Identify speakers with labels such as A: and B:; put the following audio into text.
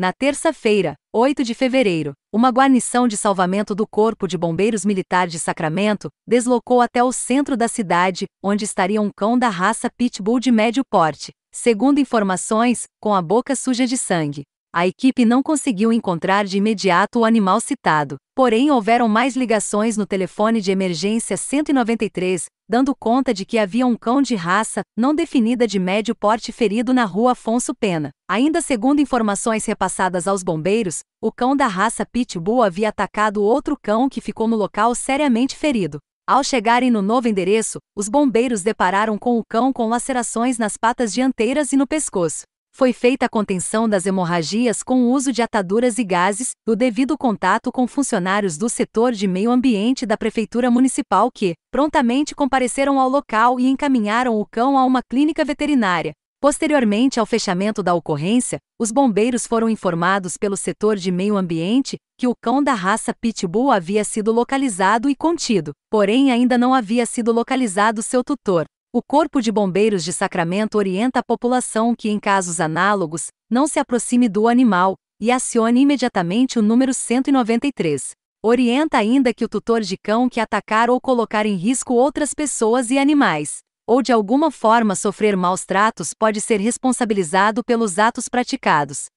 A: Na terça-feira, 8 de fevereiro, uma guarnição de salvamento do Corpo de Bombeiros Militar de Sacramento deslocou até o centro da cidade, onde estaria um cão da raça Pitbull de médio porte, segundo informações, com a boca suja de sangue. A equipe não conseguiu encontrar de imediato o animal citado, porém houveram mais ligações no telefone de emergência 193, dando conta de que havia um cão de raça não definida de médio porte ferido na rua Afonso Pena. Ainda segundo informações repassadas aos bombeiros, o cão da raça Pitbull havia atacado outro cão que ficou no local seriamente ferido. Ao chegarem no novo endereço, os bombeiros depararam com o cão com lacerações nas patas dianteiras e no pescoço foi feita a contenção das hemorragias com o uso de ataduras e gases, o devido contato com funcionários do setor de meio ambiente da Prefeitura Municipal que, prontamente compareceram ao local e encaminharam o cão a uma clínica veterinária. Posteriormente ao fechamento da ocorrência, os bombeiros foram informados pelo setor de meio ambiente que o cão da raça Pitbull havia sido localizado e contido, porém ainda não havia sido localizado seu tutor. O Corpo de Bombeiros de Sacramento orienta a população que, em casos análogos, não se aproxime do animal e acione imediatamente o número 193. Orienta ainda que o tutor de cão que atacar ou colocar em risco outras pessoas e animais, ou de alguma forma sofrer maus tratos, pode ser responsabilizado pelos atos praticados,